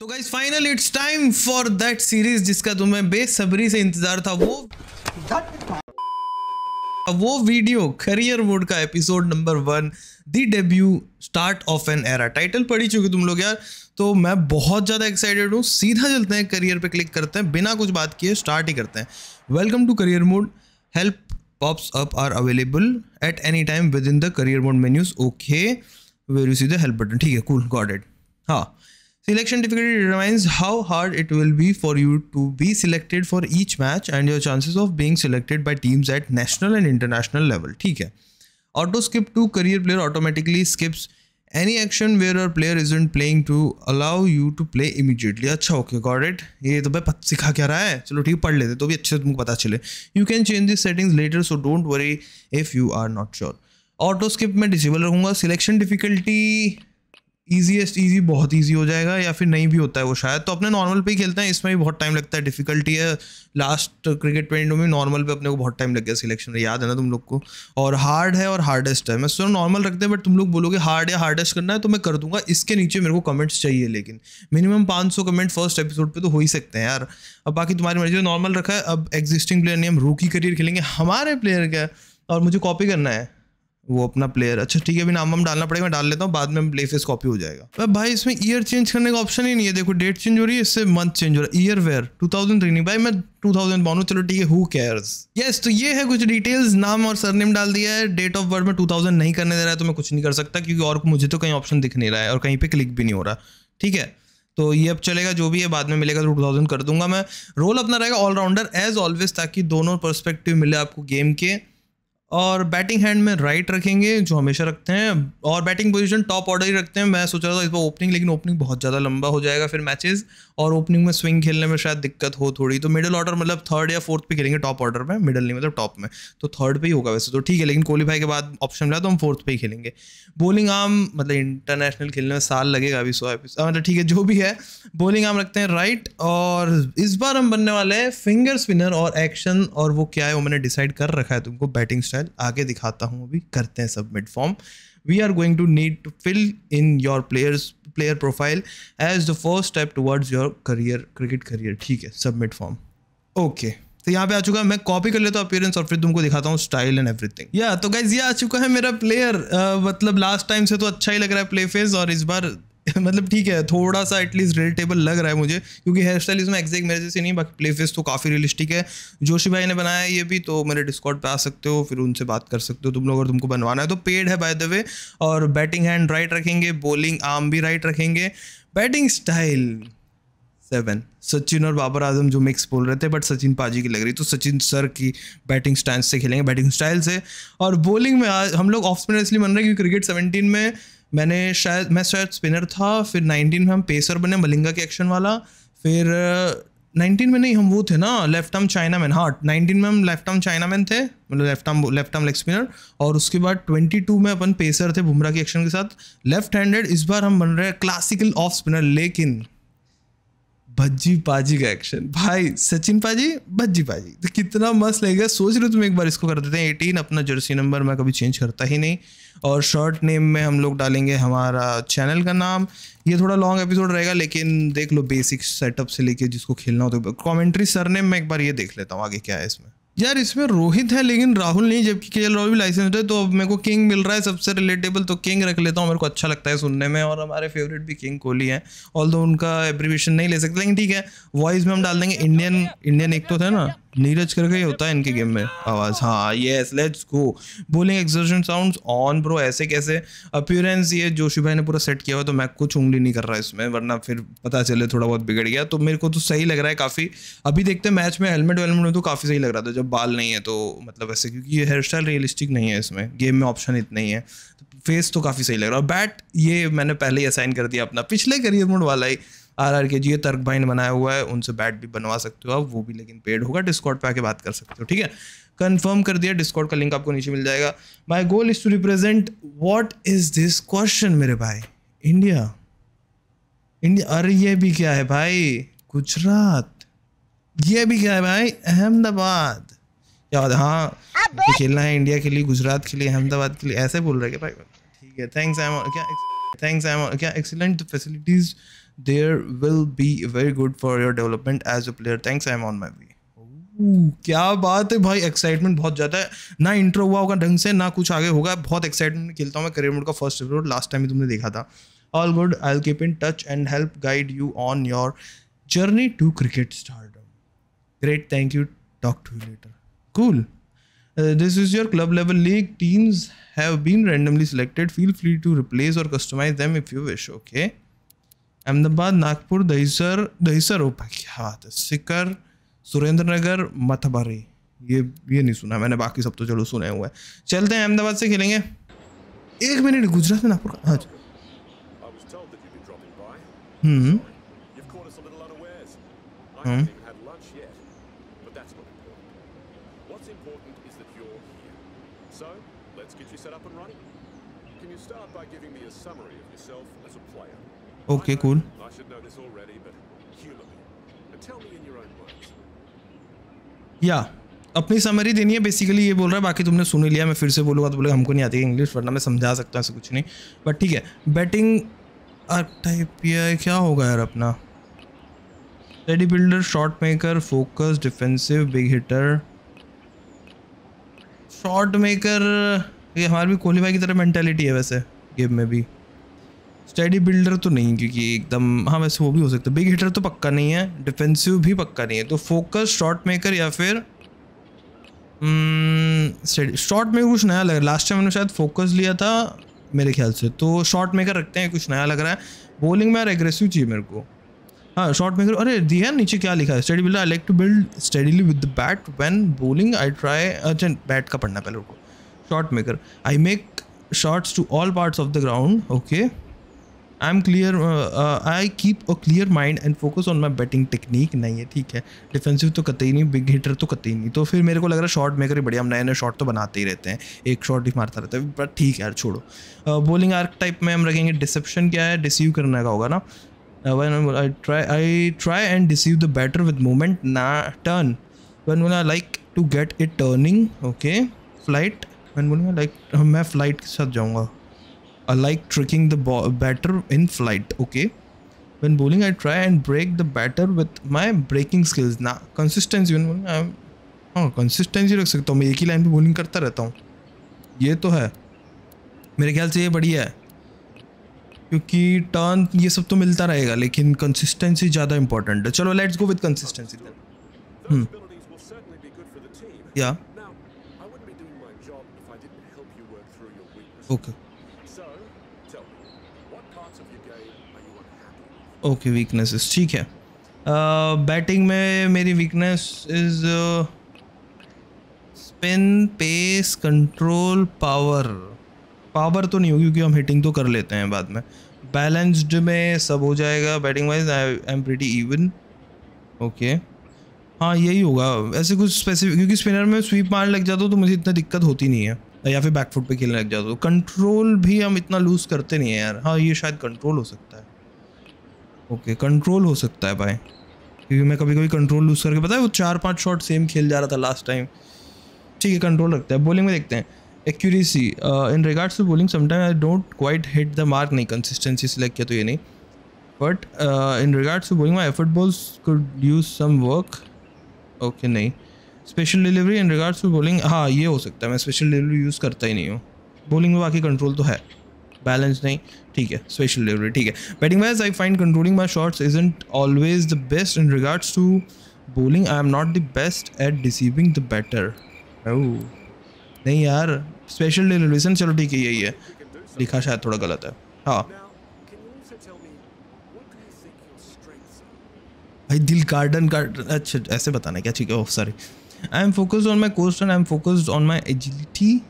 तो guys final it's time for that series जिसका तुम्हें बेसब्री से इंतजार था वो वो वीडियो करियर मोड का episode number one the debut start of an era title पढ़ी चुके तुम लोग यार तो मैं बहुत ज़्यादा एक्साइटेड हूँ सीधा चलते हैं करियर पे क्लिक करते हैं बिना कुछ बात किए स्टार्ट ही करते हैं welcome to career mode help pops up are available at any time within the career mode menus okay where you see the help button ठीक है कूल गॉड एड हाँ Selection difficulty determines how hard it will be for you to be selected for each match and your chances of being selected by teams at national and international level. ठीक है. Auto skip to career player automatically skips any action where a player isn't playing to allow you to play immediately. अच्छा okay got it ये तो भाई सिखा क्या रहा है चलो ठीक पढ़ लेते तो भी अच्छे से तुमको पता चले you can change this settings later so don't worry if you are not sure auto skip मैं डिसेबल रहूँगा सिलेक्शन डिफिकल्टी ईजीएस्ट ईजी बहुत ईजी हो जाएगा या फिर नहीं भी होता है वो शायद तो अपने नॉर्मल पे ही खेलते हैं इसमें भी बहुत टाइम लगता है डिफिकल्टी है लास्ट क्रिकेट पेंट में नॉर्मल पे अपने को बहुत टाइम लग गया सिलेक्शन में याद है ना तुम लोग को और हार्ड है और हार्डेस्ट है मैं सुनो नॉर्मल रखते हैं बट तुम लोग बोलोगे हार्ड या हार्डेस्ट करना है तो मैं कर दूंगा इसके नीचे मेरे को कमेंट्स चाहिए लेकिन मिनिमम पाँच कमेंट फर्स्ट एपिसोड पर तो हो ही सकते हैं यार अब बाकी तुम्हारी मर्जी नॉर्मल रखा है अब एग्जिस्टिंग प्लेयर नहीं हम रूकी करियर खेलेंगे हमारे प्लेयर का और मुझे कॉपी करना है वो अपना प्लेयर अच्छा ठीक है अभी नाम हम डालना पड़ेगा मैं डाल लेता हूँ बाद में ब्लेफेस कॉपी हो जाएगा भाई इसमें ईयर चेंज करने का ऑप्शन ही नहीं है देखो डेट चेंज हो रही है इससे मंथ चेंज हो रहा है year where two thousand three नहीं भाई मैं टू थाउजेंड पाउंड चलो ठीक है हु केयर्स यस तो ये है कुछ डिटेल्स नाम और सरनेम डाल दिया है डेट ऑफ बर्थ में टू थाउजेंड नहीं करने दे रहा है तो मैं कुछ नहीं कर सकता क्योंकि और मुझे तो कहीं ऑप्शन दिख नहीं रहा है और कहीं पर क्लिक भी नहीं हो रहा ठीक है तो ये अब चलेगा जो भी है बाद में मिलेगा तो टू थाउजेंड कर दूंगा मैं रोल अपना रहेगा ऑलराउंडर एज ऑलवेज ताकि दोनों परस्पेक्टिव मिले आपको गेम के और बैटिंग हैंड में राइट रखेंगे जो हमेशा रखते हैं और बैटिंग पोजीशन टॉप ऑर्डर ही रखते हैं मैं सोच रहा था इस बार ओपनिंग लेकिन ओपनिंग बहुत ज़्यादा लंबा हो जाएगा फिर मैचेस और ओपनिंग में स्विंग खेलने में शायद दिक्कत हो थोड़ी तो मिडिल ऑर्डर मतलब थर्ड या फोर्थ पे खेलेंगे टॉप ऑर्डर में मिडिल नहीं मतलब टॉप में तो थर्ड पर ही होगा वैसे तो ठीक है लेकिन कोहली भाई के बाद ऑप्शन मिला तो हम फोर्थ पर ही खेलेंगे बोलिंग आर्म मतलब इंटरनेशनल खेलने में साल लगेगा अभी सौ मतलब ठीक है जो भी है बोलिंग आर्म रखते हैं राइट और इस बार हम बनने वाले हैं फिंगर स्पिनर और एक्शन और वो क्या है वो मैंने डिसाइड कर रखा है तुमको बैटिंग स्टाइल शायद आगे दिखाता हूँ अभी करते हैं submit form we are going to need to fill in your players player profile as the first step towards your career cricket career ठीक है सबमिट फॉर्म ओके तो यहाँ पे आ चुका है मैं कॉपी कर लेता हूँ अपीयरेंस और फिर तुमको दिखाता हूँ स्टाइल एंड एवरीथिंग या तो गाइज ये आ चुका है मेरा प्लेयर uh, मतलब लास्ट टाइम से तो अच्छा ही लग रहा है प्ले फेज और इस बार मतलब ठीक है थोड़ा सा एटलीस्ट रिलेटेबल लग रहा है मुझे क्योंकि हेयर स्टाइल इसमें एग्जैक्ट मेरे जैसे नहीं बाकी प्ले फेस तो काफ़ी रियलिस्टिक है जोशी भाई ने बनाया ये भी तो मेरे डिस्कॉट पे आ सकते हो फिर उनसे बात कर सकते हो तुम लोग अगर तुमको बनवाना है तो पेड है बाय द वे और बैटिंग हैंड राइट रखेंगे बॉलिंग आर्म भी राइट रखेंगे बैटिंग स्टाइल सेवन सचिन और बाबर आजम जो मिक्स बोल रहे थे बट सचिन पाजी की लग रही तो सचिन सर की बैटिंग स्टाइल से खेलेंगे बैटिंग स्टाइल से और बॉलिंग में आज हम लोग ऑफ स्पिनर इसलिए बन रहे हैं क्योंकि क्रिकेट सेवनटीन में मैंने शायद मैं शायद स्पिनर था फिर 19 में हम पेसर बने मलिंगा के एक्शन वाला फिर 19 uh, में नहीं हम वो थे ना लेफ्ट आर्म चाइना मैन हाँ 19 में हम लेफ्ट आर्म चाइना मैन थे मतलब left arm left arm leg spinner और उसके बाद 22 में अपन पेसर थे बुमराह के एक्शन के साथ लेफ्ट हैंडेड इस बार हम बन रहे हैं क्लासिकल ऑफ स्पिनर लेकिन भज्जी पाजी का एक्शन भाई सचिन पाजी भज्जी पाजी तो कितना मस्त लगेगा सोच रहे हो तुम एक बार इसको कर देते हैं एटीन अपना जर्सी नंबर मैं कभी चेंज करता ही नहीं और शॉर्ट नेम में हम लोग डालेंगे हमारा चैनल का नाम ये थोड़ा लॉन्ग एपिसोड रहेगा लेकिन देख लो बेसिक सेटअप से लेके जिसको खेलना हो तो कॉमेंट्री सरनेम मैं एक बार ये देख लेता हूँ आगे क्या है इसमें यार इसमें रोहित है लेकिन राहुल नहीं जबकि के राहुल भी लाइसेंस है तो अब मेरे को किंग मिल रहा है सबसे रिलेटेबल तो किंग रख लेता हूँ मेरे को अच्छा लगता है सुनने में और हमारे फेवरेट भी किंग कोहली है ऑल उनका एब्रीवेशन नहीं ले सकते लेकिन ठीक है वॉइस में हम डाल देंगे इंडियन इंडियन एक तो थे ना नीरज करके होता है इनके गेम में आवाज़ हाँ yes let's go bowling exertion sounds on bro ऐसे कैसे अपियरेंस ये जोशी भाई ने पूरा सेट किया हुआ तो मैं कुछ उंगली नहीं कर रहा इसमें वरना फिर पता चले थोड़ा बहुत बिगड़ गया तो मेरे को तो सही लग रहा है काफ़ी अभी देखते हैं मैच में हेलमेट वेलमेट में तो काफ़ी सही लग रहा था जब बाल नहीं है तो मतलब ऐसे क्योंकि ये हेयर स्टाइल रियलिस्टिक नहीं है इसमें गेम में ऑप्शन इतना ही है फेस तो काफ़ी सही लग रहा है बैट ये मैंने पहले ही असाइन कर दिया अपना पिछले करियर मोड वाला ही आर आर के जी है तर्क बाइन बनाया हुआ है उनसे बैट भी बनवा सकते हो आप वो भी लेकिन पेड होगा डिस्कॉट पे आके बात कर सकते हो ठीक है कंफर्म कर दिया डिस्कॉट का लिंक आपको नीचे मिल जाएगा my goal is to represent what is this question मेरे भाई इंडिया इंडिया अरे ये भी क्या है भाई गुजरात ये भी क्या है भाई अहमदाबाद याद हाँ खेलना है इंडिया के लिए गुजरात के लिए अहमदाबाद के लिए ऐसे बोल रहे भाई ठीक है थैंक्स आई एम क्या थैंक्स आई एम क्या excellent facilities there will be very good for your development as a player thanks I am on my way क्या बात है भाई एक्साइटमेंट बहुत ज़्यादा है ना इंट्रो हुआ होगा ढंग से ना कुछ आगे होगा बहुत एक्साइटमेंट में खेलता हूँ मैं करियर मोड का फर्स्ट एपिसोड लास्ट टाइम ही तुमने देखा था all good I will keep in touch and help guide you on your journey to cricket start great thank you talk to later cool this is your club level league teams have been randomly selected feel free to replace और customise them if you wish okay Ahmedabad Nagpur Dahisar Dahisar ओ भाई क्या बात है seeker Surendranagar मथबरी ये ये नहीं सुना मैंने बाकी सब तो चलो सुने हुए चलते हैं अहमदाबाद से खेलेंगे एक मिनट गुजरात में नागपुर हाँ hmm, hmm. let's get you set up and running. Can you start by giving me a summary of yourself Okay, cool. I should know this already, but humor tell me in your own words. Yeah. अपनी summary देनी है basically ये बोल रहा है बाकी तुमने सुन लिया मैं फिर से बोलूँगा तो बोले हमको नहीं आती इंग्लिश वरना मैं समझा सकता हूँ ऐसे कुछ नहीं बट ठीक है बैटिंग टाइप या क्या होगा यार अपना ready builder shot maker focus defensive big hitter shot maker ये हमारे भी कोहली भाई की तरह मैंटेलिटी है वैसे गेम में भी स्टडी बिल्डर तो नहीं क्योंकि एकदम हाँ वैसे वो भी हो सकता है बिग हिटर तो पक्का नहीं है डिफेंसिव भी पक्का नहीं है तो फोकस शॉट मेकर या फिर शॉट हम्म, मेकर कुछ नया लग रहा है लास्ट टाइम मैंने शायद फोकस लिया था मेरे ख्याल से तो शॉट मेकर रखते हैं कुछ नया लग रहा है बॉलिंग में यार एग्रेसिव चाहिए मेरे को हाँ शॉट मेकर अरे दिया नीचे क्या लिखा है steady builder I like to build steadily with the bat when bowling I try अच्छा बैट का पढ़ना पहले रुको shot maker I make shots to all parts of the ground okay I am clear I keep a clear mind and focus on my batting technique नहीं है ठीक है defensive तो कतई नहीं बिग हिटर तो कतई नहीं तो फिर मेरे को लग रहा है शॉट मेकर ही बढ़िया हम नए नए शॉट तो बनाते ही रहते हैं एक शॉट ही मारता रहता है बट ठीक है यार छोड़ो बॉलिंग आर्क टाइप में हम रखेंगे डिसेप्शन क्या है डिसीव करने का होगा ना one I try I try and deceive the batter with moment ना turn one I like to get it turning okay flight one बोला लाइक मैं फ्लाइट के साथ जाऊँगा like tricking the batter in flight. Okay. When bowling, I try and break the batter with my breaking skills. ना consistency हाँ consistency रख सकता हूँ मैं एक ही लाइन पे बॉलिंग करता रहता हूँ ये तो है मेरे ख्याल से ये बढ़िया है क्योंकि टर्न ये सब तो मिलता रहेगा लेकिन कंसिस्टेंसी ज़्यादा इंपॉर्टेंट है चलो लेट्स गो विद कंसिस्टेंसी या okay So, tell me, what parts of your game are you unhappy Okay, weaknesses. ठीक है. बैटिंग uh, में मेरी weakness is spin pace control power power तो नहीं होगी क्योंकि हम हिटिंग तो कर लेते हैं बाद में बैलेंस्ड में सब हो जाएगा batting wise I am pretty even okay हाँ यही होगा ऐसे कुछ स्पेसिफिक क्योंकि स्पिनर में स्वीप मारने लग जाता हूँ तो मुझे इतना दिक्कत होती नहीं है या फिर बैकफुट पे खेलने लग जाते हो कंट्रोल भी हम इतना लूज करते नहीं है यार हाँ ये शायद कंट्रोल हो सकता है ओके कंट्रोल हो सकता है भाई क्योंकि मैं कभी कभी कंट्रोल लूज करके पता है वो चार पांच शॉट सेम खेल जा रहा था लास्ट टाइम ठीक है कंट्रोल रखते हैं बॉलिंग में देखते हैं accuracy in regards to bowling sometime I don't quite hit the mark नहीं कंसिस्टेंसी सेलेक्ट किया तो ये नहीं but in regards to bowling my effort balls could use some work okay नहीं special delivery in regards to bowling हाँ ये हो सकता है मैं स्पेशल डिलीवरी यूज़ करता ही नहीं हूँ बोलिंग में बाकी कंट्रोल तो है बैलेंस नहीं ठीक है स्पेशल डिलीवरी ठीक है batting wise I find controlling my shots isn't always the best in regards to bowling I am not the best at deceiving the batter नहीं यार स्पेशल डिलीवरी सर चलो ठीक है यही है लिखा शायद थोड़ा गलत है हाँ भाई दिल गार्डन गार्डन अच्छा ऐसे बताना क्या ठीक है oh oh, sorry I am focused on my core and I am focused on my agility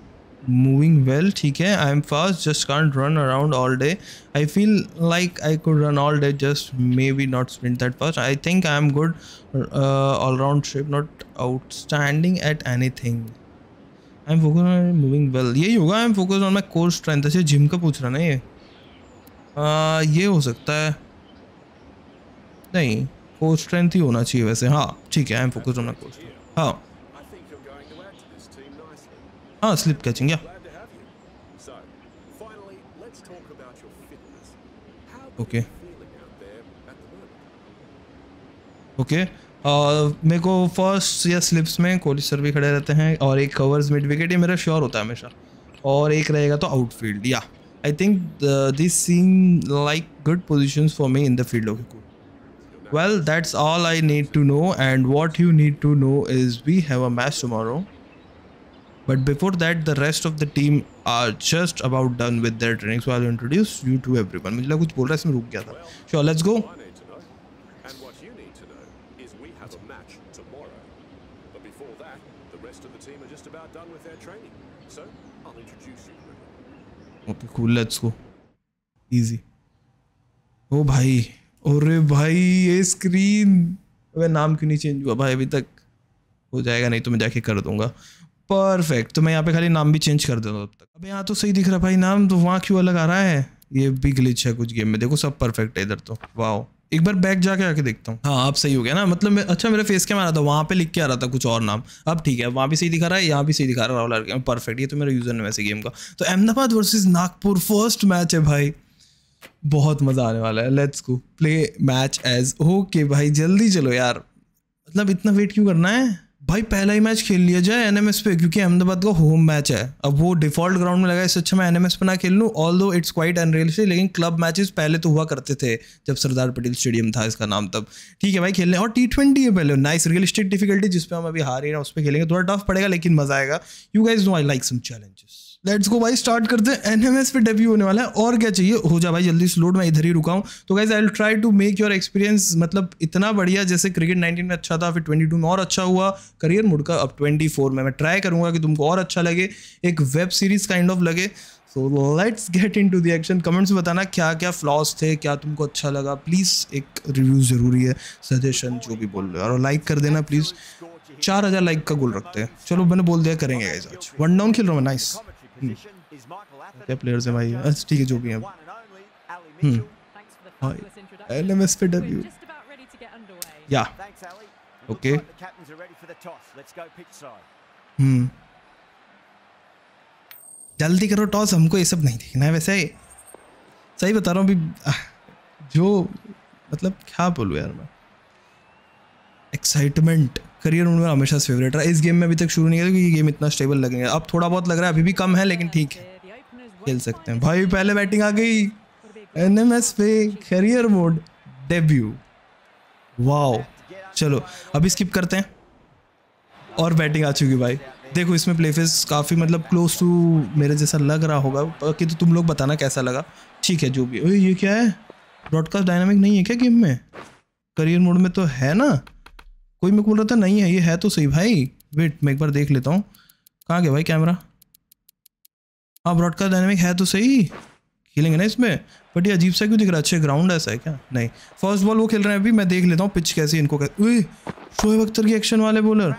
moving well ठीक है I am fast just can't run around all day I feel like I could run all day just maybe not sprint that fast I think I am good all round shape not outstanding at anything I am focus on moving well यही होगा आई am focus on my core strength ऐसे gym का पूछ रहा ना ये ये हो सकता है नहीं कोर स्ट्रेंथ ही होना चाहिए वैसे हाँ ठीक है I am focus on my core strength Oh. I think you're going to add to this team nicely. Oh, slip catching, yeah. Glad to have you. So, finally, let's talk about your fitness. How okay. feeling out there at the moment? Okay. Uh, मेरे को first या slips में कोलिस्टर भी खड़े रहते हैं और एक कवर्स मिड विकेट ये मेरा श्योर होता है हमेशा और एक रहेगा तो आउटफील्ड या I think this seems like good positions for me in the field okay Well, that's all I need to know and what you need to know is we have a match tomorrow. But before that, the rest of the team are just about done with their training. So I'll introduce you to everyone. मुझे लगा कुछ बोल रहा है इसमें रुक गया था. Sure, let's go. Okay, cool. Let's go. Easy. Oh, भाई अरे भाई ये स्क्रीन मैं नाम क्यों नहीं चेंज हुआ भाई अभी तक हो जाएगा नहीं तो मैं जाके कर दूंगा परफेक्ट तो मैं यहाँ पे खाली नाम भी चेंज कर देता हूँ तब तक अब यहाँ तो सही दिख रहा भाई नाम तो वहाँ क्यों अलग आ रहा है ये भी ग्लिच है कुछ गेम में देखो सब परफेक्ट है इधर तो वाह एक बार बैक जाके आके देखता हूँ हाँ आप सही हो गया ना मतलब मैं अच्छा मेरा फेस क्या आ रहा था वहाँ पे लिख के आ रहा था कुछ और नाम अब ठीक है वहाँ भी सही दिखा रहा है यहाँ भी सही दिखा रहा है परफेक्ट ये तो मेरा यूज़र है वैसे गेम का तो Ahmedabad versus Nagpur first match है भाई बहुत मज़ा आने वाला है let's go play match as okay भाई जल्दी चलो यार मतलब इतना वेट क्यों करना है भाई पहला ही मैच खेल लिया जाए एन पे क्योंकि अहमदाबाद का होम मैच है अब वो डिफॉल्ट ग्राउंड में लगा इससे अच्छा मैं एन पे ना खेल लूँ although it's quite unrealistic लेकिन क्लब मैचेस पहले तो हुआ करते थे जब सरदार पटेल स्टेडियम था इसका नाम तब ठीक है भाई खेलने और टी ट्वेंटी है पहले नाइस रियलिस्टिक डिफिकल्टी जिसपे हम अभी हार रहे हैं उस पर खेलेंगे थोड़ा टफ पड़ेगा लेकिन मजा आएगा you guys know I like some challenges let's go भाई स्टार्ट करते हैं एनएमएस पे डेब्यू होने वाला है और क्या चाहिए हो जा भाई जल्दी स्लोड मैं इधर ही रुका हूँ तो guys I try to make your experience मतलब इतना बढ़िया जैसे क्रिकेट 19 में अच्छा था फिर 22 में और अच्छा हुआ करियर मुड का अब 24 में मैं ट्राई करूँगा कि तुमको और अच्छा लगे एक वेब सीरीज काइंड ऑफ लगे so let's get into the action comments में बताना क्या क्या फ्लॉस थे क्या तुमको अच्छा लगा प्लीज़ एक रिव्यू ज़रूरी है सजेशन जो भी बोल रहे हो और लाइक कर देना प्लीज़ चार हज़ार लाइक का गोल रखते हैं चलो मैंने बोल दिया करेंगे गाइज आज वन डाउन खेल रहा हूँ नाइस हम्म। क्या प्लेयर्स है भाई अच्छा ठीक है जो भी हैं एल एम एस पे डब्ल्यू या ओके हम्म। जल्दी करो टॉस हमको ये सब नहीं देखना है वैसे सही बता रहा हूँ अभी जो मतलब क्या बोलूँ यार मैं एक्साइटमेंट करियर मोड में हमेशा फेवरेट रहा इस गेम में अभी तक शुरू नहीं किया क्योंकि गेम इतना स्टेबल है अब थोड़ा बहुत लग रहा है अभी भी कम है लेकिन ठीक है खेल सकते हैं भाई पहले बैटिंग आ गई एन एम एस पे करियर मोड डेब्यू वाओ चलो अभी स्किप करते हैं और बैटिंग आ चुकी भाई देखो इसमें प्ले फेस काफ़ी मतलब क्लोज टू मेरे जैसा लग रहा होगा कि तो तुम लोग बताना कैसा लगा ठीक है जो भी ये क्या है ब्रॉडकास्ट डायनामिक नहीं है क्या गेम में करियर मोड में तो है ना कोई मेरे को बोल रहा था नहीं है ये है तो सही भाई वेट मैं एक बार देख लेता हूँ कहाँ गया भाई कैमरा हाँ ब्रॉडकास्ट डायनेमिक है तो सही खेलेंगे ना इसमें बट ये अजीब सा क्यों दिख रहा है अच्छे ग्राउंड ऐसा है क्या नहीं फर्स्ट बॉल वो खेल रहे हैं अभी मैं देख लेता हूँ पिच कैसी इनको कैसे शोएब अख्तर की एक्शन वाले बॉलर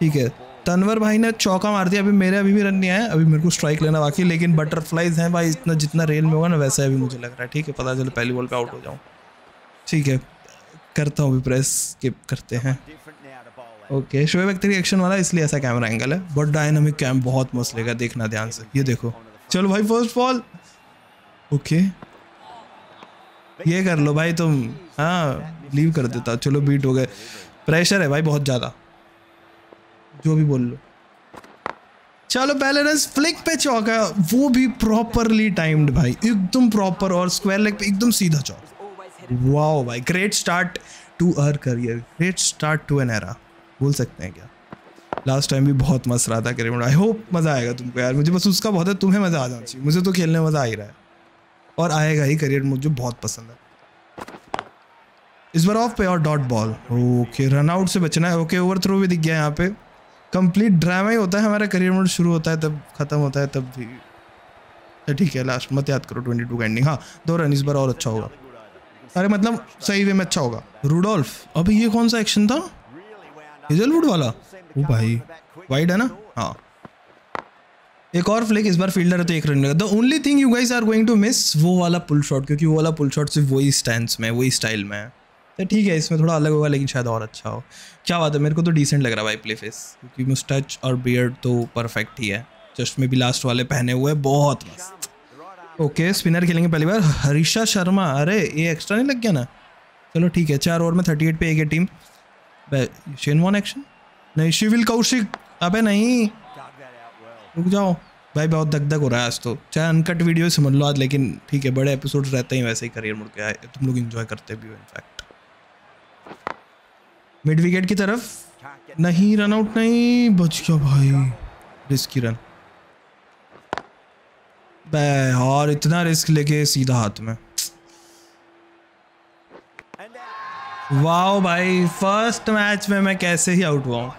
ठीक है तनवर भाई ने चौका मार दिया अभी मेरे अभी भी रन नहीं आया अभी मेरे को स्ट्राइक लेना बाकी लेकिन बटरफ्लाइज हैं भाई इतना जितना रेल में होगा ना वैसा अभी मुझे लग रहा है ठीक है पता चले पहली बॉल पर आउट हो जाऊँ ठीक है करता हूँ भी प्रेस स्किप करते हैं ओके शोएब अख्तर एक्शन वाला इसलिए ऐसा कैमरा एंगल है बट डायनामिक कैम बहुत मस्त लेगा देखना ध्यान से ये देखो चलो भाई फर्स्ट बॉल ओके ये कर लो भाई तुम हाँ लीव कर देता चलो बीट हो गए प्रेशर है भाई बहुत ज़्यादा जो भी बोल लो चलो पहले रस फ्लिक पे चौका वो भी प्रॉपरली टाइम्ड भाई एकदम प्रॉपर और स्क्वायर लेग पे एकदम सीधा चौक वाओ भाई great start to our career great start to an era बोल सकते हैं क्या लास्ट टाइम भी बहुत मस्त रहा था करीब आई होप मज़ा आएगा तुमको यार मुझे बस उसका बहुत है तुम्हें मज़ा आ जाना चाहिए मुझे तो खेलने में मज़ा आ ही रहा है और आएगा ही करियर मुझे बहुत पसंद है इस बार ऑफ पे और dot ball okay run out से बचना है ओके ओवर थ्रो भी दिख गया यहाँ पे कंप्लीट ड्रामा ही होता है हमारा करियर मोड शुरू होता है तब ख़त्म होता है तब भी तो ठीक है लास्ट मत याद करो ट्वेंटी टू का एंडिंग हाँ दो रन इस बार और अच्छा होगा अरे मतलब सही वे में अच्छा होगा रूडोल्फ अबे ये कौन सा एक्शन था हेजलवुड वाला ओ भाई वाइड है ना हाँ एक और फ्लिक इस बार फील्डर है तो एक रन मिलेगा the only thing you guys are going to miss वो वाला पुल शॉट क्योंकि वो वाला पुल शॉट सिर्फ वही स्टैंड में वही स्टाइल में तो ठीक है इसमें थोड़ा अलग होगा लेकिन शायद और अच्छा हो क्या बात है मेरे को तो डिसेंट लग रहा है भाई प्ले फेस क्योंकि मुस्टच और बियर्ड तो परफेक्ट ही है चश्मे भी लास्ट वाले पहने हुए बहुत मस्त ओके स्पिनर खेलेंगे पहली बार हरीशा शर्मा अरे ये एक्स्ट्रा नहीं लग गया ना चलो ठीक है चार ओवर में थर्टी एट पे एक टीम शेन वॉन एक्शन नहीं शिविल कौशिक अबे नहीं रुक जाओ भाई बहुत दग दग हो रहा है आज तो चाहे अनकट वीडियो समझ लो आज लेकिन ठीक है बड़े एपिसोड रहते हैं वैसे ही करियर मुड़ के आए तुम लोग इन्जॉय करते भी हो इनफैक्ट मिड विकेट की तरफ नहीं रन आउट नहीं बच गया भाई रिस्की रन और इतना रिस्क लेके सीधा हाथ में वाओ भाई फर्स्ट मैच में मैं कैसे ही आउट हुआ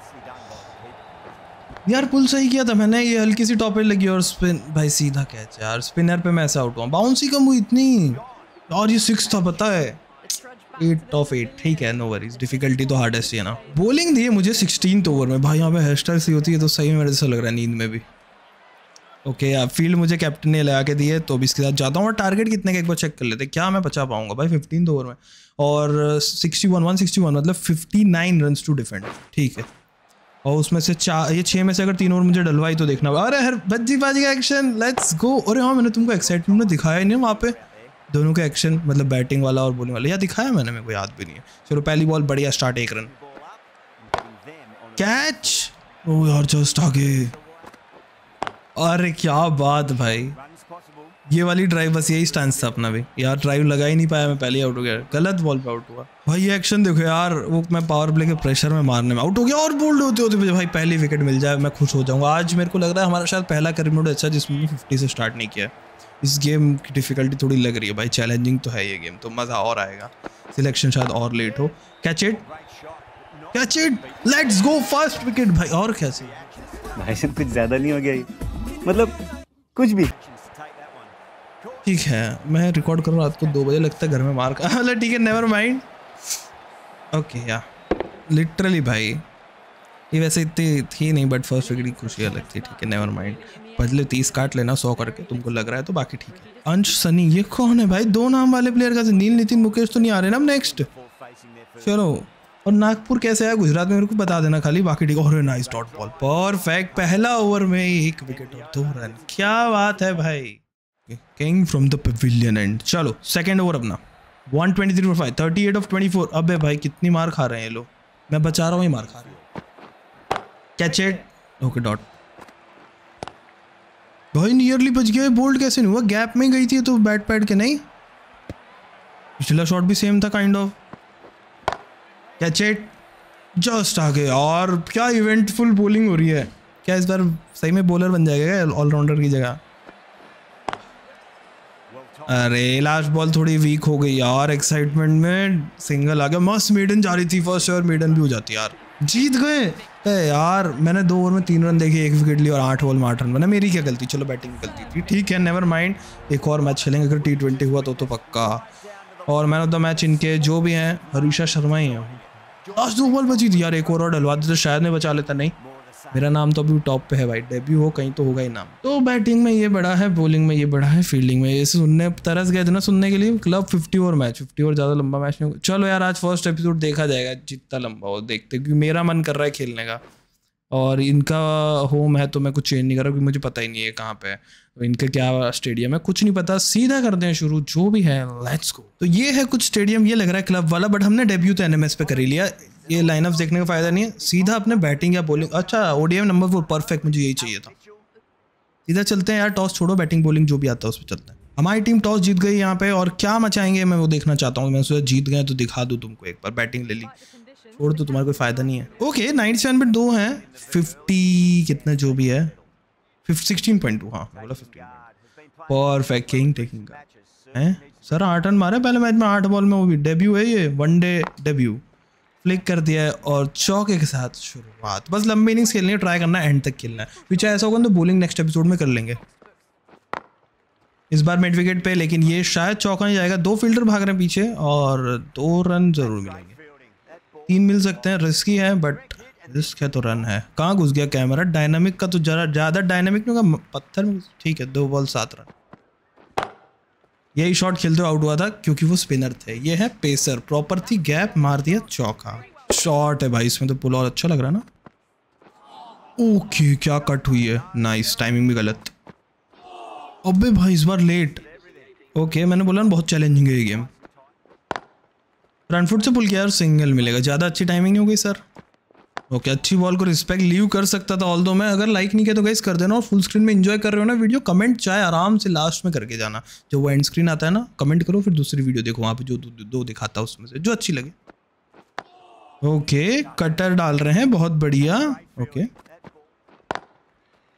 यार पुल सही किया था मैंने ये हल्की सी टॉप लगी और स्पिन भाई सीधा कैच यार स्पिनर पे मैं ऐसे आउट हुआ बाउंस ही कम हुई इतनी और ये सिक्स था पता है एट ऑफ एट ठीक है नो वरीज डिफिकल्टी तो हार्डेस्ट ही है ना बोलिंग दी है मुझे सिक्सटीन ओवर में भाई यहाँ पे हेयर स्टाइल सही होती है तो सही मेरे से लग रहा है नींद में भी ओके okay, फील्ड मुझे कैप्टन ने लगा के दिए तो अभी इसके साथ जाता हूँ और टारगेट कितने का एक बार चेक कर लेते हैं क्या मैं बचा पाऊंगा भाई फिफ्टीन ओवर तो में और sixty one one sixty one मतलब fifty nine run to defend ठीक है और उसमें से चार ये छः में से अगर तीन ओवर मुझे डलवाई तो देखना अरे हर भज्जी बाजी का एक्शन लेट्स गो अरे हाँ मैंने तुमको एक्साइटमेंट में दिखाया ही नहीं वहाँ पे दोनों का एक्शन मतलब बैटिंग वाला और बॉलिंग वाला या दिखाया मैंने मेरे को याद भी नहीं है चलो पहली बॉल बढ़िया स्टार्ट एक रन कैच ओ यार जस्ट आगे अरे क्या बात भाई ये वाली ड्राइव बस यही स्टांस था अपना भी यार ड्राइव लगा ही नहीं पाया मैं पहले आउट हो गया गलत बॉल पे आउट हुआ भाई ये एक्शन देखो यार वो मैं पावर प्ले के प्रेशर में मारने में आउट हो गया और बोल्ड होते होते मुझे भाई पहली विकेट मिल जाए मैं खुश हो जाऊंगा आज मेरे को लग रहा है हमारा शायद पहला करीब अच्छा जिसमें भी फिफ्टी से स्टार्ट नहीं किया इस गेम की डिफिकल्टी थोड़ी लग रही है भाई चैलेंजिंग तो है ये गेम तो मज़ा और आएगा सिलेक्शन शायद और लेट हो catch it catch it let's go first wicket भाई और कैसे भाई कुछ ज़्यादा नहीं हो गया मतलब कुछ भी ठीक है मैं रिकॉर्ड कर रात को दो बजे लगता है घर में मार का मतलब ठीक है नेवर माइंड ओके या लिटरली भाई ये वैसे इतनी थी नहीं बट फर्स्ट डिग्री खुशी अलग थी ठीक है नेवर माइंड बदले तीस काट लेना सौ करके तुमको लग रहा है तो बाकी ठीक है अंश सनी ये कौन है भाई दो नाम वाले प्लेयर का नील नितिन मुकेश तो नहीं आ रहे ना नेक्स्ट चलो और नागपुर कैसे आया गुजरात में मेरे को बता देना खाली बाकी ठीक और नाइस डॉट बॉल परफेक्ट पहला ओवर में एक विकेट और दो रन क्या बात है भाई king from the pavilion end चलो सेकंड ओवर अपना 123 फॉर 5 38 ऑफ 24 अबे भाई कितनी मार खा रहे हैं ये लोग मैं बचा रहा हूं ही मार खा रहे हो कैच इट ओके डॉट भाई नियरली बच गया बोल्ड कैसे नहीं हुआ गैप में गई थी तो बैट पैड के नहीं पिछला शॉट भी सेम था काइंड kind ऑफ of. चेट जस्ट आगे और क्या इवेंटफुल बोलिंग हो रही है क्या इस बार सही में बॉलर बन जाएगा ऑलराउंडर की जगह अरे लास्ट बॉल थोड़ी वीक हो गई यार एक्साइटमेंट में सिंगल आ गया मस्त मेडन जा रही थी फर्स्ट ओवर मेडन भी हो जाती यार जीत गए यार मैंने दो ओवर में तीन रन देखे एक विकेट ली और आठ बॉल में आठ रन बना मेरी क्या गलती चलो बैटिंग गलती थी ठीक है नेवर माइंड एक और मैच खेलेंगे अगर टी ट्वेंटी हुआ तो तो पक्का और मैन ऑफ द मैच इनके जो भी हैं हरीशा शर्मा ही हैं लास्ट दो बॉल बची थी यार एक और डलवा दे शायद मैं बचा लेता नहीं मेरा नाम तो अभी टॉप पे है भाई डेब्यू हो कहीं तो होगा ही नाम तो बैटिंग में ये बड़ा है बॉलिंग में ये बड़ा है फील्डिंग में ये सुनने तरस गए थे ना सुनने के लिए club fifty over match fifty over ज़्यादा लंबा मैच नहीं चलो यार आज फर्स्ट एपिसोड देखा जाएगा जितना लंबा हो देखते क्योंकि मेरा मन कर रहा है खेलने का और इनका होम है तो मैं कुछ चेंज नहीं कर रहा क्योंकि मुझे पता ही नहीं है कहाँ पे तो इनका क्या स्टेडियम है कुछ नहीं पता सीधा करते हैं शुरू जो भी है लेट्स गो तो ये है कुछ स्टेडियम ये लग रहा है क्लब वाला बट हमने डेब्यू तो एन पे कर ही लिया ये लाइन देखने का फायदा नहीं है सीधा अपने बैटिंग या बॉलिंग अच्छा ओडीएम नंबर फोर परफेक्ट मुझे यही चाहिए था सीधा चलते हैं यार टॉस छोड़ो बैटिंग बॉलिंग जो भी आता है उस पर चलते हैं हमारी टीम टॉस जीत गई यहाँ पे और क्या मचाएंगे मैं वो देखना चाहता हूँ मैं सोचा जीत गए तो दिखा दूँ तुमको एक बार बैटिंग ले ली छोड़ दो तुम्हारा कोई फ़ायदा नहीं है ओके नाइन सेवन पॉइंट दो है फिफ्टी कितना जो भी है सिक्सटीन पॉइंट टू हाँ बोला परफेक्ट किंग टेकिंग का सर आठ रन मारे पहले मैच में आठ बॉल में वो भी डेब्यू है ये वन डे डेब्यू फ्लिक कर दिया है और चौके के साथ शुरुआत बस लंबी इनिंग्स खेलनी है ट्राई करना है एंड तक खेलना है पीछे ऐसा होगा तो बोलिंग नेक्स्ट एपिसोड में कर लेंगे इस बार मिड विकेट पे लेकिन ये शायद चौका नहीं जाएगा दो फील्डर भाग रहे हैं पीछे और दो रन जरूर मिलेंगे तीन मिल सकते हैं रिस्की है बट रिस्क है तो रन है कहाँ घुस गया कैमरा डायनामिक का तो जरा ज़्यादा डायनामिक नहीं होगा पत्थर में ठीक है दो बॉल सात रन यही शॉट खेलते हुए आउट हुआ था क्योंकि वो स्पिनर थे ये है पेसर प्रॉपर थी गैप मार दिया चौका हाँ। शॉट है भाई इसमें तो पुल और अच्छा लग रहा है ना ओके क्या कट हुई है नाइस टाइमिंग भी गलत अबे भाई इस बार लेट ओके मैंने बोला ना बहुत चैलेंजिंग है ये गेम फ्रंट फुट से पुल किया और सिंगल मिलेगा ज़्यादा अच्छी टाइमिंग हो गई सर ओके अच्छी बॉल को रिस्पेक्ट लीव कर सकता था ऑल दो मैं अगर लाइक नहीं किया तो गाइस कर देना और फुल स्क्रीन में एंजॉय कर रहे हो ना वीडियो कमेंट चाहे आराम से लास्ट में करके जाना जो वो एंड स्क्रीन आता है ना कमेंट करो फिर दूसरी वीडियो देखो वहाँ पे जो दो, दो दिखाता है उसमें से जो अच्छी लगे ओके कटर डाल रहे हैं बहुत बढ़िया ओके okay.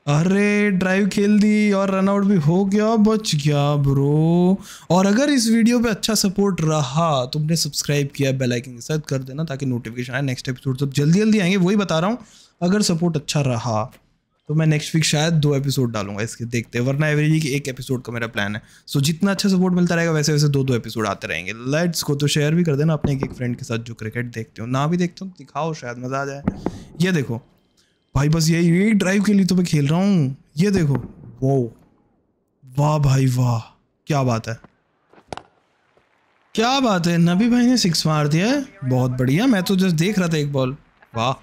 अरे ड्राइव खेल दी और रन आउट भी हो गया बच गया ब्रो और अगर इस वीडियो पे अच्छा सपोर्ट रहा तुमने सब्सक्राइब किया बेल आइकन के साथ कर देना ताकि नोटिफिकेशन आए नेक्स्ट एपिसोड सब जल्दी जल्दी आएंगे वही बता रहा हूँ अगर सपोर्ट अच्छा रहा तो मैं नेक्स्ट वीक शायद दो एपिसोड डालूंगा इसके देखते वरना एवरेज की एक एपिसोड का मेरा प्लान है सो जितना अच्छा सपोर्ट मिलता रहेगा वैसे वैसे दो दो एपिसोड आते रहेंगे लेट्स को तो शेयर भी कर देना अपने एक एक फ्रेंड के साथ जो क्रिकेट देखते हो ना भी देखते हो दिखाओ शायद मज़ा आ जाए ये देखो भाई बस यही यही ड्राइव के लिए तो मैं खेल रहा हूँ ये देखो वो वाह भाई वाह क्या बात है क्या बात है नबी भाई ने सिक्स मार दिया है बहुत बढ़िया मैं तो जस्ट देख रहा था एक बॉल वाह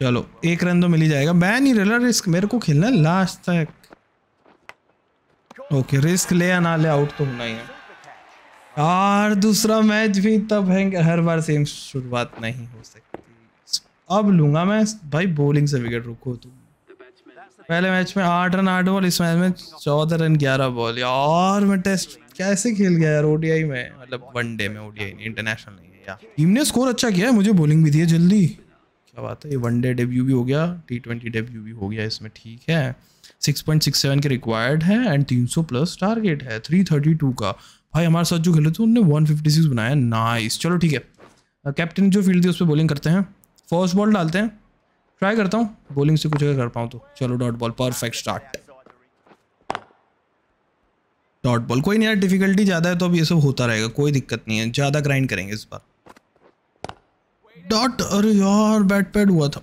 चलो एक रन तो मिल ही जाएगा मैं नहीं रहा रिस्क मेरे को खेलना है लास्ट तक ओके रिस्क ले या ना ले आउट तो होना ही है यार दूसरा मैच भी तब है हर बार सेम शुरुआत नहीं हो सकती अब लूंगा मैं भाई बॉलिंग से विकेट रुको तुम पहले मैच में आठ रन आठ बॉल इस मैच में चौदह रन ग्यारह बॉल यार मैं टेस्ट कैसे खेल गया यार ओडीआई में मतलब वनडे में ओडीआई नहीं इंटरनेशनल नहीं है यार टीम ने स्कोर अच्छा किया है मुझे बॉलिंग भी दी है जल्दी क्या बात है ये वन डे डेब्यू भी हो गया टी ट्वेंटी डेब्यू भी हो गया इसमें ठीक है सिक्स पॉइंट सिक्स सेवन के रिक्वायर्ड है एंड तीन सौ प्लस टारगेट है थ्री थर्टी टू का भाई हमारे साथ जो खेले थे उनने वन फिफ्टी सिक्स बनाया नाइस चलो ठीक है कैप्टन जो फील्ड थी उस पर बॉलिंग करते हैं फर्स्ट बॉल डालते हैं ट्राई करता हूँ बॉलिंग से कुछ अगर कर पाऊँ तो चलो dot ball perfect start dot ball कोई नहीं यार डिफिकल्टी ज़्यादा है तो अब ये सब होता रहेगा कोई दिक्कत नहीं है ज़्यादा ग्राइंड करेंगे इस बार डॉट अरे यार बैट पैड हुआ था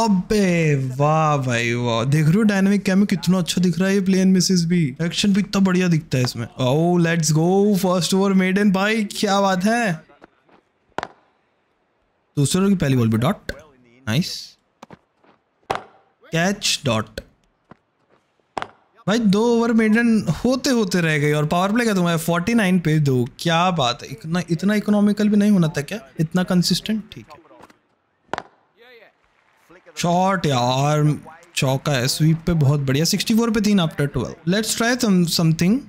अबे वाह भाई वाह देख रहे हो डायनामिक कैम कितना अच्छा दिख रहा है ये प्लेन मिसेस भी एक्शन भी इतना बढ़िया दिखता है इसमें oh let's go first over maiden भाई क्या बात है दूसरे की पहली बॉल पे डॉट नाइस कैच डॉट भाई दो ओवर मेडन होते होते रह गए और पावर प्ले का तुम्हारे फोर्टी नाइन पे दो क्या बात है इतना इतना इकोनॉमिकल भी नहीं होना था क्या इतना कंसिस्टेंट ठीक है शॉट यार चौका है स्वीप पे बहुत बढ़िया सिक्सटी फोर पे तीन after twelve let's try something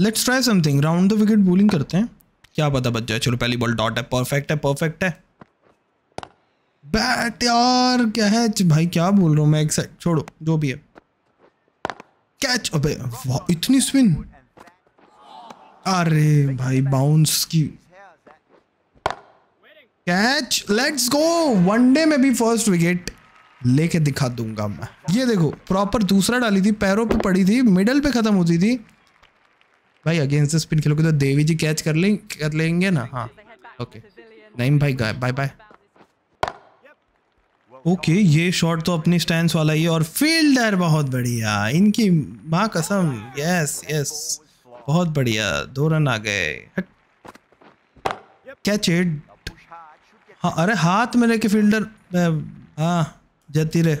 let's try something round the wicket bowling करते हैं क्या पता बच जाए चलो पहली बॉल डॉट है परफेक्ट है परफेक्ट है बैट यार क्या है भाई क्या बोल रहा हूँ मैं एक साइड छोड़ो जो भी है कैच अबे इतनी स्विन अरे भाई बाउंस की कैच लेट्स गो वनडे में भी फर्स्ट विकेट लेके दिखा दूंगा मैं ये देखो प्रॉपर दूसरा डाली थी पैरों पे पड़ी थी मिडल पे खत्म होती थी भाई अगेंस्ट स्पिन खेलोगे तो देवी जी कैच कर लेंगे कर लेंगे ना हाँ ओके नहीं भाई बाय बाय ओके ये शॉट तो अपनी स्टैंड वाला ही और फील्डर बहुत बढ़िया इनकी माँ कसम यस यस बहुत बढ़िया दो रन आ गए क्या चेड हाँ अरे हाथ में लेके फील्डर हाँ जती रे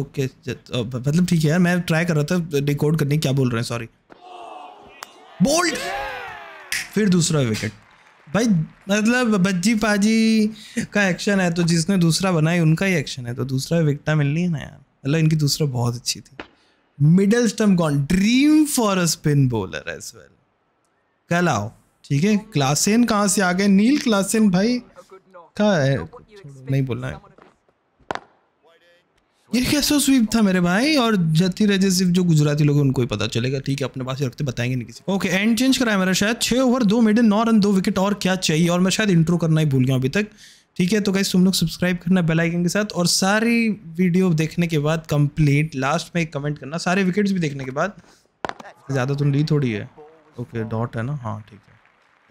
ओके मतलब ठीक है यार मैं ट्राई कर रहा था डिकोड करने क्या बोल रहे हैं सॉरी बोल्ड फिर दूसरा विकेट भाई मतलब बज्जी पाजी का एक्शन है तो जिसने दूसरा बनाई उनका ही एक्शन है तो दूसरा विकटा मिलनी है ना यार मतलब इनकी दूसरा बहुत अच्छी थी middle stump gone dream for a spin bowler as well कल आओ ठीक है क्लासेन कहाँ से आ गए नील क्लासेन भाई का है नहीं बोलना है ये कैसे स्वीप था मेरे भाई और जति रजे सिर्फ जो गुजराती लोग उनको ही पता चलेगा ठीक है अपने पास ही रखते बताएंगे नहीं किसी ओके एंड चेंज कराया मेरा शायद छः ओवर दो मिडन नौ रन दो विकेट और क्या चाहिए और मैं शायद इंट्रो करना ही भूल गया अभी तक ठीक है तो कैसे तुम लोग सब्सक्राइब करना बेल आइकन के साथ और सारी वीडियो देखने के बाद कंप्लीट लास्ट में एक कमेंट करना सारे विकेट्स भी देखने के बाद ज़्यादा तुम तो ली थोड़ी है ओके डॉट है ना हाँ ठीक है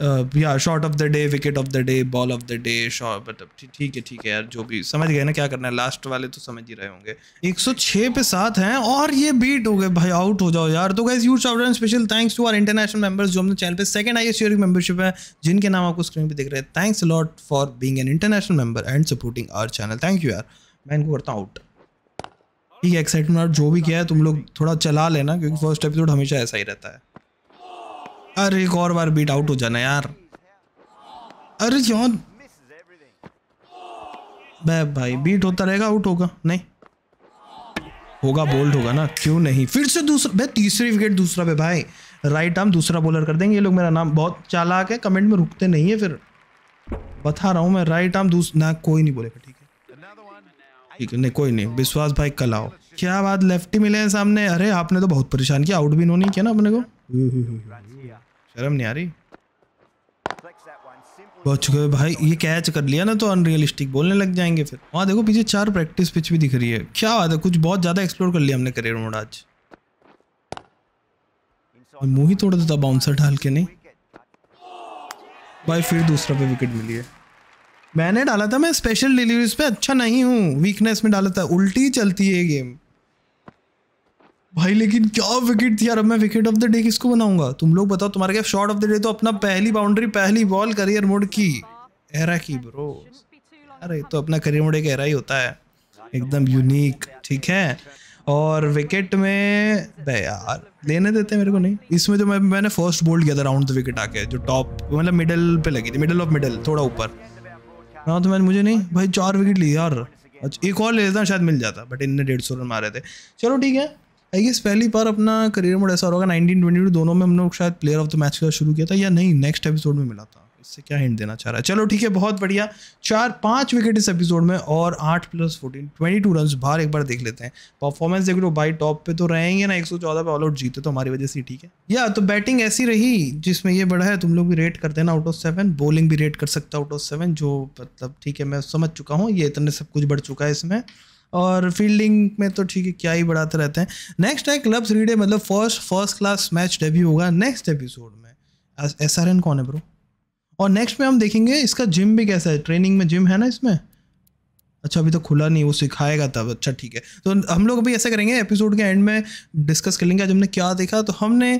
या shot of the day wicket of the day ball of the day shot मतलब ठीक है ठीक है यार जो भी समझ गए ना क्या करना है लास्ट वाले तो समझ ही रहे होंगे 106 पे साथ हैं और ये बीट हो गए भाई आउट हो जाओ यार तो guys use out special thanks to our international members जो हमने चैनल पे सेकंड आई की मेंबरशिप है जिनके नाम आपको स्क्रीन पे दिख रहे हैं thanks lot for being an international member and supporting our channel thank you यार मैं इनको करता हूँ आउट ठीक है एक्साइटमेंट जो भी किया है तुम लोग थोड़ा चला लेना क्योंकि फर्स्ट एपिसोड हमेशा ऐसा ही रहता है अरे एक और बार बीट आउट हो जाना यार अरे जॉन बह भाई बीट होता रहेगा आउट होगा नहीं होगा बोल्ड होगा ना क्यों नहीं फिर से दूसरा भाई तीसरी विकेट दूसरा पे भाई राइट आर्म दूसरा बॉलर कर देंगे ये लोग मेरा नाम बहुत चालाक है कमेंट में रुकते नहीं है फिर बता रहा हूँ मैं राइट आर्म दूसरा ना कोई नहीं बोलेगा ठीक है ठीक है नहीं कोई नहीं विश्वास भाई कल आओ क्या बात लेफ्टी मिले हैं सामने अरे आपने तो बहुत परेशान किया आउट भी इन्होंने किया ना अपने को शर्म नहीं आ रही बहुत चुके भाई ये कैच कर लिया ना तो अनरियलिस्टिक बोलने लग जाएंगे फिर वहाँ देखो पीछे चार प्रैक्टिस पिच भी दिख रही है क्या बात है कुछ बहुत ज़्यादा एक्सप्लोर कर लिया हमने करियर मोड आज और मुंह ही तोड़ देता बाउंसर ढाल के नहीं भाई फिर दूसरा पे विकेट मिली है मैंने डाला था मैं स्पेशल डिलीवरीज पे अच्छा नहीं हूँ वीकनेस में डाला था उल्टी चलती है गेम भाई लेकिन क्या विकेट थी यार अब मैं विकेट ऑफ द डे किसको बनाऊंगा तुम लोग बताओ तुम्हारे क्या शॉट ऑफ द डे तो अपना पहली बाउंड्री पहली बॉल करियर मोड की एरा की ब्रो अरे तो अपना करियर मोड एक एरा ही होता है एकदम यूनिक ठीक है और विकेट में यार लेने देते मेरे को नहीं इसमें जो मैं मैंने फर्स्ट बोल्ड किया था राउंड द विकेट आके जो टॉप मतलब मिडल पे लगी थी मिडल ऑफ मिडल थोड़ा ऊपर हाँ तो मैंने मुझे नहीं भाई चार विकेट ली यार अच्छा एक और ले लेता शायद मिल जाता बट इनने डेढ़ सौ रन मारे थे चलो ठीक है आई गेस पहली बार अपना करियर मोड ऐसा होगा नाइनटीन ट्वेंटी टू दोनों में हम लोग शायद प्लेयर ऑफ द मैच का शुरू किया था या नहीं नेक्स्ट एपिसोड में मिला था इससे क्या हिंट देना चाह रहा है चलो ठीक है बहुत बढ़िया चार पाँच विकेट इस एपिसोड में और आठ plus fourteen twenty two run बाहर एक बार देख लेते हैं परफॉर्मेंस देख लो बाई टॉप पे तो रहेंगे ना एक सौ चौदह पे ऑल आउट जीते तो हमारी वजह से ठीक है या तो बैटिंग ऐसी रही जिसमें ये बड़ा है तुम लोग भी रेट करते हैं ना आउट ऑफ सेवन बॉलिंग भी रेट कर सकता आउट ऑफ सेवन जो मतलब ठीक है मैं समझ चुका हूँ ये इतने सब कुछ बढ़ चुका है इसमें और फील्डिंग में तो ठीक है क्या ही बढ़ाते रहते हैं नेक्स्ट है क्लब थ्री डे मतलब first first class match debut होगा नेक्स्ट एपिसोड में एस आर एन कौन है ब्रो और नेक्स्ट में हम देखेंगे इसका जिम भी कैसा है ट्रेनिंग में जिम है ना इसमें अच्छा अभी तो खुला नहीं वो सिखाएगा तब अच्छा ठीक है तो हम लोग अभी ऐसा करेंगे एपिसोड के एंड में डिस्कस कर लेंगे आज हमने क्या देखा तो हमने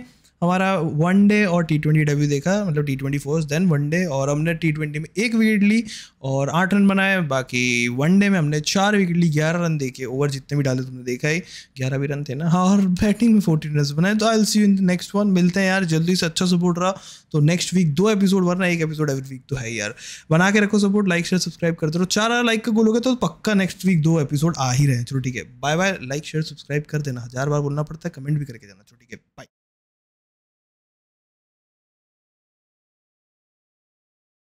हमारा वन डे और टी ट्वेंटी डब्ल्यू देखा मतलब T twenty force then one day और हमने टी ट्वेंटी में एक विकेट ली और आठ रन बनाए बाकी वन डे में हमने चार विकेट ली ग्यारह रन देखे ओवर जितने भी डाले तुमने देखा ही ग्यारह भी रन थे ना हाँ और बैटिंग में फोर्टीन रन बनाए तो I see you in next one मिलते हैं यार जल्दी से अच्छा सपोर्ट रहा तो नेक्स्ट वीक दो एपिसोड वरना एक एपिसोड एवरी वीक तो है यार बना के रखो सपोर्ट लाइक शेयर सब्सक्राइब करते रहो चार लाइक का गोलोगे तो पक्का नेक्स्ट वीक दो एपिसोड आ ही रहे हैं चलो ठीक है bye bye like share subscribe कर देना हजार बार बोलना पड़ता है कमेंट भी करके जाना चलो ठीक है बाय